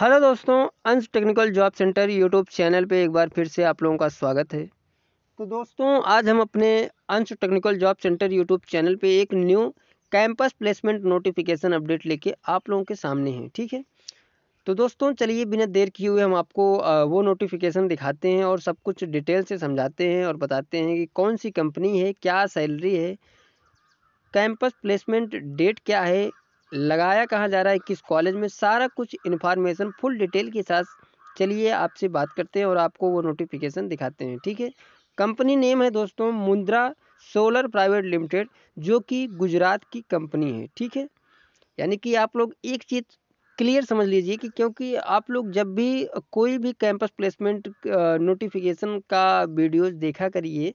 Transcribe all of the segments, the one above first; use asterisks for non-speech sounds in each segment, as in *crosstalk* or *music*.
hello दोस्तों Ansh technical job centre YouTube channel पे एक बार फिर से आप लोगों का स्वागत है तो दोस्तों आज हम अपने Ansh technical job centre YouTube channel पे एक new campus placement notification update लेके आप लोगों के सामने हैं ठीक है तो दोस्तों चलिए बिना देर किए हुए हम आपको वो नोटिफिकेशन दिखाते हैं और सब कुछ डिटेल से समझाते हैं और बताते हैं कि कौन सी कंपनी है क्या सैलरी है कैंपस प्लेसमेंट डेट क्या है लगाया कहाँ जा रहा है किस कॉलेज में सारा कुछ इन्फॉर्मेशन फुल डिटेल के साथ चलिए आपसे बात करते हैं और आपको वो नोटिफिकेशन दिखाते हैं ठीक है कंपनी नेम है दोस्तों मुंद्रा सोलर प्राइवेट लिमिटेड जो कि गुजरात की कंपनी है ठीक है यानी कि आप लोग एक चीज़ क्लियर समझ लीजिए कि क्योंकि आप लोग जब भी कोई भी कैंपस प्लेसमेंट नोटिफिकेशन का वीडियोज़ देखा करिए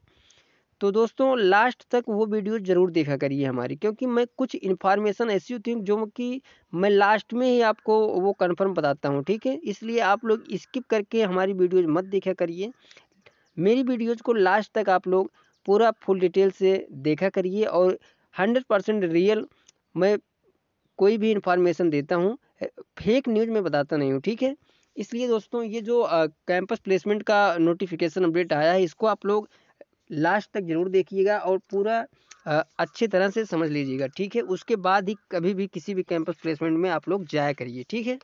तो दोस्तों लास्ट तक वो वीडियो ज़रूर देखा करिए हमारी क्योंकि मैं कुछ इन्फॉर्मेशन ऐसी होती हूँ जो कि मैं लास्ट में ही आपको वो कंफर्म बताता हूँ ठीक है इसलिए आप लोग स्किप करके हमारी वीडियोज मत देखा करिए मेरी वीडियोज को लास्ट तक आप लोग पूरा फुल डिटेल से देखा करिए और हंड्रेड परसेंट रियल मैं कोई भी इन्फॉर्मेशन देता हूँ फेक न्यूज़ में बताता नहीं हूँ ठीक है इसलिए दोस्तों ये जो कैंपस प्लेसमेंट का नोटिफिकेशन अपडेट आया है इसको आप लोग लास्ट तक ज़रूर देखिएगा और पूरा अच्छी तरह से समझ लीजिएगा ठीक है उसके बाद ही कभी भी किसी भी कैंपस प्लेसमेंट में आप लोग जाया करिए ठीक है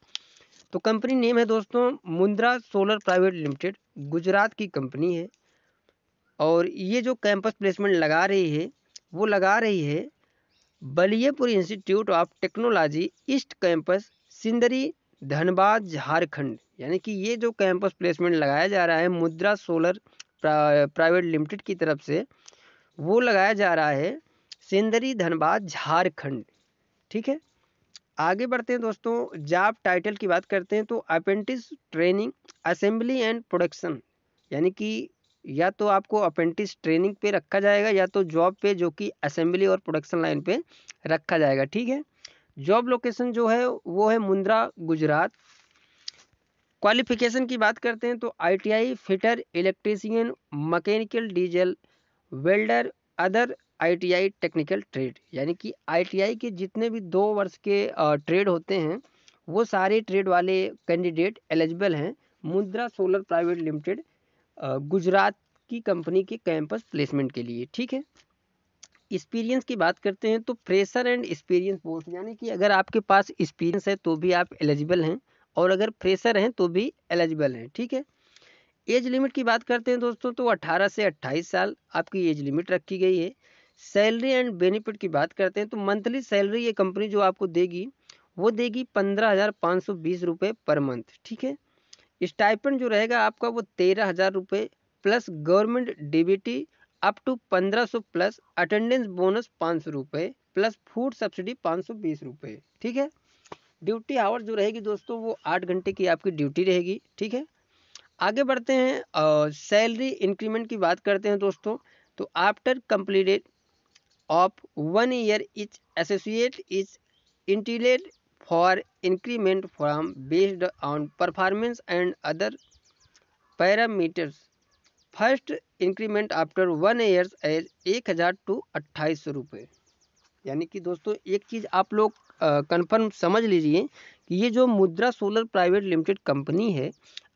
तो कंपनी नेम है दोस्तों Mundra solar private limited Gujarat की कंपनी है और ये जो कैंपस प्लेसमेंट लगा रही है वो लगा रही है Baliyapur institute of technology east campus Sindri Dhanbad Jharkhand यानी कि ये जो कैंपस प्लेसमेंट लगाया जा रहा है मुद्रा सोलर प्रा, प्राइवेट लिमिटेड की तरफ से वो लगाया जा रहा है सिंदरी धनबाद झारखंड ठीक है आगे बढ़ते हैं दोस्तों जॉब टाइटल की बात करते हैं तो apprentice training assembly and production यानी कि या तो आपको अपेंटिस ट्रेनिंग पे रखा जाएगा या तो जॉब पे जो कि असेंबली और प्रोडक्शन लाइन पे रखा जाएगा ठीक है जॉब लोकेशन जो है वो है मुंद्रा गुजरात क्वालिफिकेशन की बात करते हैं तो ITI fitter electrician mechanical diesel welder other ITI technical trade यानी कि आईटीआई के जितने भी दो वर्ष के ट्रेड होते हैं वो सारे ट्रेड वाले कैंडिडेट एलिजिबल हैं मुद्रा सोलर प्राइवेट लिमिटेड गुजरात की कंपनी के कैंपस प्लेसमेंट के लिए ठीक है एक्सपीरियंस की बात करते हैं तो फ्रेशर एंड एक्सपीरियंस पोस्ट यानी कि अगर आपके पास एक्सपीरियंस है तो भी आप एलिजिबल हैं और अगर फ्रेशर हैं तो भी एलिजिबल हैं ठीक है एज लिमिट की बात करते हैं दोस्तों तो 18 से 28 साल आपकी एज लिमिट रखी गई है सैलरी एंड बेनिफिट की बात करते हैं तो मंथली सैलरी ये कंपनी जो आपको देगी वो देगी पंद्रह हज़ार पाँच सौ बीस रुपये पर मंथ ठीक है स्टाइपेंड जो रहेगा आपका वो तेरह हज़ार रुपये plus government DBT up to पंद्रह सौ प्लस अटेंडेंस बोनस पाँच सौ रुपये प्लस फूड सब्सिडी पाँच सौ बीस रुपये ठीक है ड्यूटी आवर जो रहेगी दोस्तों वो आठ घंटे की आपकी ड्यूटी रहेगी ठीक है आगे बढ़ते हैं और सैलरी इंक्रीमेंट की बात करते हैं दोस्तों तो after completed of one year each associate is entitled for increment from based on performance and other parameters first increment after one years as एक हज़ार टू अट्ठाईस सौ रुपये यानी कि दोस्तों एक चीज़ आप लोग कंफर्म समझ लीजिए कि ये जो मुद्रा सोलर प्राइवेट लिमिटेड कंपनी है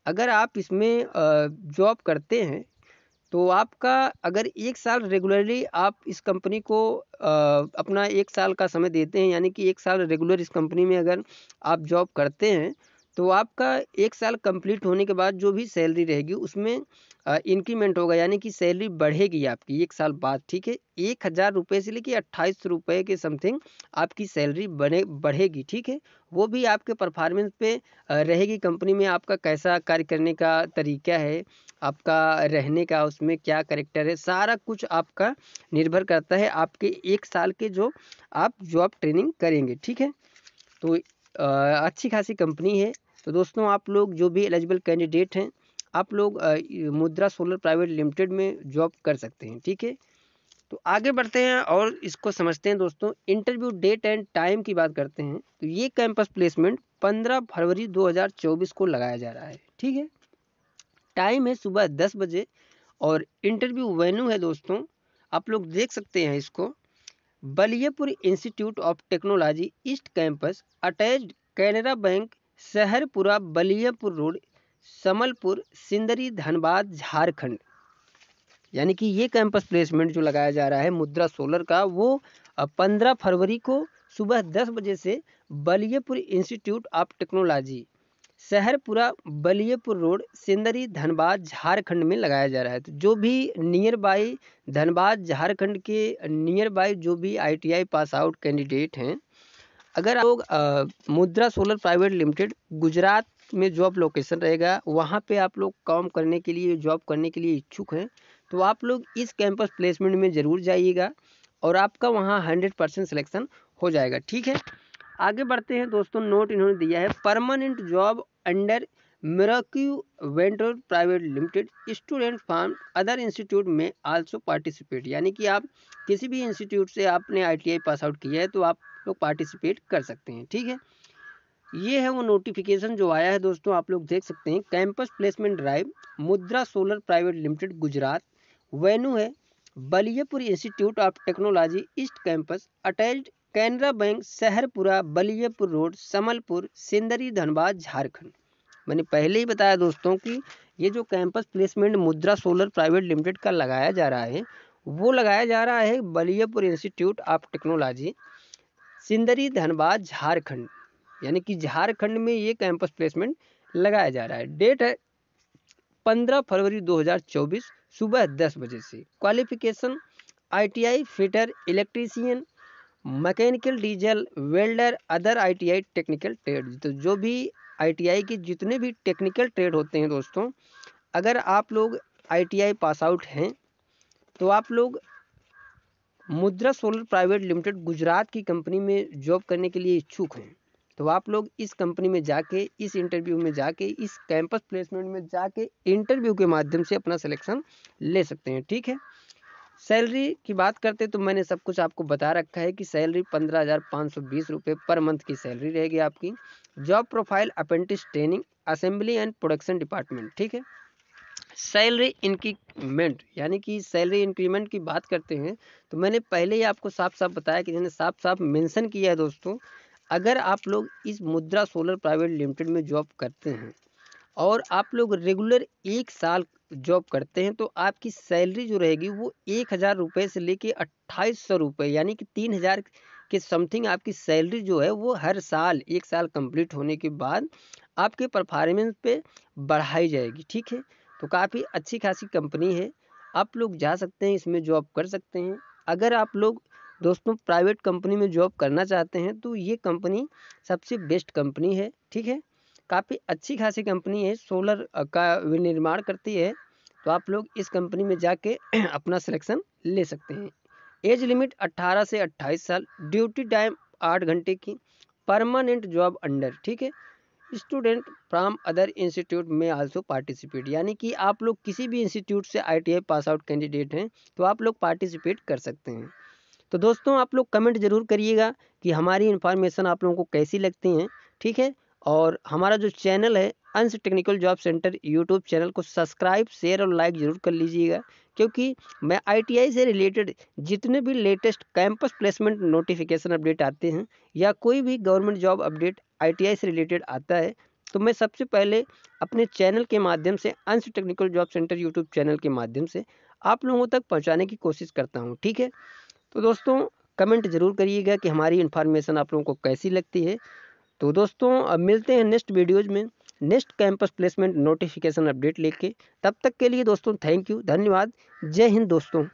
अगर आप इसमें जॉब करते हैं तो आपका अगर एक साल रेगुलरली आप इस कंपनी को अपना एक साल का समय देते हैं यानी कि एक साल रेगुलर इस कंपनी में अगर आप जॉब करते हैं तो आपका एक साल कंप्लीट होने के बाद जो भी सैलरी रहेगी उसमें इंक्रीमेंट होगा यानी कि सैलरी बढ़ेगी आपकी एक साल बाद ठीक है एक हज़ार रुपये से लेके अट्ठाईस रुपये के समथिंग आपकी सैलरी बने बढ़ेगी ठीक है वो भी आपके परफॉर्मेंस पे रहेगी कंपनी में आपका कैसा कार्य करने का तरीका है आपका रहने का उसमें क्या करेक्टर है सारा कुछ आपका निर्भर करता है आपके एक साल के जो आप जॉब ट्रेनिंग करेंगे ठीक है तो अच्छी खासी कंपनी है तो दोस्तों आप लोग जो भी एलिजिबल कैंडिडेट हैं आप लोग मुद्रा सोलर प्राइवेट लिमिटेड में जॉब कर सकते हैं ठीक है तो आगे बढ़ते हैं और इसको समझते हैं दोस्तों इंटरव्यू डेट एंड टाइम की बात करते हैं तो ये कैंपस प्लेसमेंट 15 फरवरी 2024 को लगाया जा रहा है ठीक है टाइम है सुबह 10 बजे और इंटरव्यू वेन्यू है दोस्तों आप लोग देख सकते हैं इसको Baliyapur institute of technology east campus attached Canara bank Shaharpura Baliyapur road Samalpur Sindri Dhanbad Jharkhand यानी कि ये कैंपस प्लेसमेंट जो लगाया जा रहा है मुद्रा सोलर का वो पंद्रह फरवरी को सुबह दस बजे से Baliyapur institute of technology Shaharpura Baliyapur road Sindri Dhanbad Jharkhand में लगाया जा रहा है तो जो भी नियर बाई धनबाद झारखंड के नियर बाई जो भी आईटीआई पास आउट कैंडिडेट हैं अगर आप लोग Mudra solar private limited Gujarat में जॉब लोकेशन रहेगा वहाँ पे आप लोग काम करने के लिए जॉब करने के लिए इच्छुक हैं तो आप लोग इस कैंपस प्लेसमेंट में ज़रूर जाइएगा और आपका वहाँ हंड्रेड परसेंट सिलेक्शन हो जाएगा ठीक है आगे बढ़ते हैं दोस्तों नोट इन्होंने दिया है परमानेंट जॉब अंडर मेराक्यू वेंटर private limited student from other institute में आल्सो पार्टिसिपेट यानी कि आप किसी भी इंस्टीट्यूट से आपने आईटीआई पास आउट किया है तो आप लोग पार्टिसिपेट कर सकते हैं ठीक है ये है वो नोटिफिकेशन जो आया है दोस्तों आप लोग देख सकते हैं campus placement drive Mudra solar private limited Gujarat venue है Baliyapur institute of technology east campus attached Canara bank Shaharpura Baliyapur road Samalpur Sindri Dhanbad Jharkhand मैंने पहले ही बताया दोस्तों कि ये जो campus placement Mudra solar private limited का लगाया जा रहा है वो लगाया जा रहा है Baliyapur institute of technology Sindri Dhanbad Jharkhand यानी कि झारखंड में ये कैंपस प्लेसमेंट लगाया जा रहा है डेट है पंद्रह फरवरी 2024 सुबह दस बजे से qualification ITI fitter electrician mechanical diesel welder other ITI technical trade तो जो भी आईटीआई के जितने भी टेक्निकल ट्रेड होते हैं दोस्तों अगर आप लोग आईटीआई पास आउट हैं तो आप लोग Mudra solar private limited Gujarat की कंपनी में जॉब करने के लिए इच्छुक हैं तो आप लोग इस कंपनी में जाके इस इंटरव्यू में जाके इस कैंपस प्लेसमेंट में जाके इंटरव्यू के माध्यम से अपना सिलेक्शन ले सकते हैं ठीक है सैलरी की बात करते तो मैंने सब कुछ आपको बता रखा है कि सैलरी पंद्रह हज़ार पाँच सौ बीस रुपये पर मंथ की सैलरी रहेगी आपकी job profile apprentice training assembly and production department ठीक है सैलरी इंक्रीमेंट यानी कि सैलरी इंक्रीमेंट की बात करते हैं तो मैंने पहले ही आपको साफ साफ बताया कि जिन्होंने साफ साफ मेंशन किया है दोस्तों अगर आप लोग इस मुद्रा सोलर प्राइवेट लिमिटेड में जॉब करते हैं और आप लोग रेगुलर एक साल जॉब करते हैं तो आपकी सैलरी जो रहेगी वो एक हज़ार रुपये से लेके अट्ठाईस सौ रुपये यानी कि तीन हज़ार के समथिंग आपकी सैलरी जो है वो हर साल एक साल कंप्लीट होने के बाद आपके परफॉर्मेंस पे बढ़ाई जाएगी ठीक है तो काफ़ी अच्छी खासी कंपनी है आप लोग जा सकते हैं इसमें जॉब कर सकते हैं अगर आप लोग दोस्तों प्राइवेट कंपनी में जॉब करना चाहते हैं तो ये कंपनी सबसे बेस्ट कंपनी है ठीक है काफ़ी अच्छी खासी कंपनी है सोलर का विनिर्माण करती है तो आप लोग इस कंपनी में जाके *clears throat* अपना सिलेक्शन ले सकते हैं एज लिमिट 18 से 28 साल ड्यूटी टाइम 8 घंटे की परमानेंट जॉब अंडर ठीक है स्टूडेंट फ्राम अदर इंस्टीट्यूट में आल्सो पार्टिसिपेट यानी कि आप लोग किसी भी इंस्टीट्यूट से आईटीआई पास आउट कैंडिडेट हैं तो आप लोग पार्टिसिपेट कर सकते हैं तो दोस्तों आप लोग कमेंट ज़रूर करिएगा कि हमारी इन्फॉर्मेशन आप लोगों को कैसी लगती हैं ठीक है और हमारा जो चैनल है Ansh technical job centre YouTube channel को सब्सक्राइब शेयर और लाइक ज़रूर कर लीजिएगा क्योंकि मैं आईटीआई से रिलेटेड जितने भी latest campus placement notification update आते हैं या कोई भी गवर्नमेंट जॉब अपडेट आईटीआई से रिलेटेड आता है तो मैं सबसे पहले अपने चैनल के माध्यम से Ansh technical job centre YouTube channel के माध्यम से आप लोगों तक पहुँचाने की कोशिश करता हूँ ठीक है तो दोस्तों कमेंट ज़रूर करिएगा कि हमारी इन्फॉर्मेशन आप लोगों को कैसी लगती है तो दोस्तों अब मिलते हैं नेक्स्ट वीडियोज़ में next campus placement notification update लेके तब तक के लिए दोस्तों थैंक यू धन्यवाद जय हिंद दोस्तों